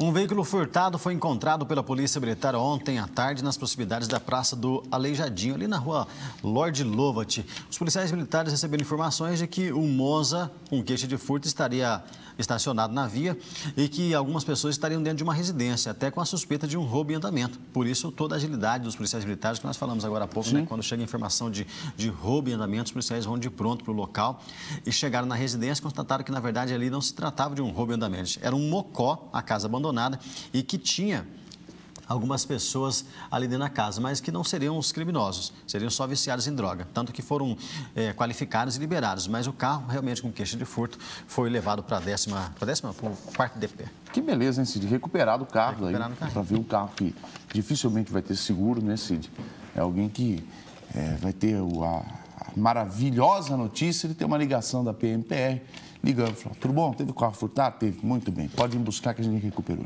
Um veículo furtado foi encontrado pela Polícia Militar ontem à tarde nas proximidades da Praça do Aleijadinho, ali na rua Lorde Lovat. Os policiais militares receberam informações de que o Moza, com queixa de furto, estaria estacionado na via e que algumas pessoas estariam dentro de uma residência, até com a suspeita de um roubo em andamento. Por isso, toda a agilidade dos policiais militares, que nós falamos agora há pouco, né? quando chega a informação de, de roubo em andamento, os policiais vão de pronto para o local e chegaram na residência, e constataram que, na verdade, ali não se tratava de um roubo em andamento. Era um mocó, a casa abandonada abandonada e que tinha algumas pessoas ali dentro da casa, mas que não seriam os criminosos, seriam só viciados em droga. Tanto que foram é, qualificados e liberados, mas o carro realmente com queixa de furto foi levado para a décima, para décima, para o quarto DP. Que beleza, hein, Cid? recuperar o carro Recuperado aí, para ver o carro que dificilmente vai ter seguro, né, Cid? É alguém que é, vai ter o, a, maravilhosa notícia ele tem uma ligação da PMPR ligando, falou, tudo bom? Teve carro furtado? Teve, muito bem, pode ir buscar que a gente recuperou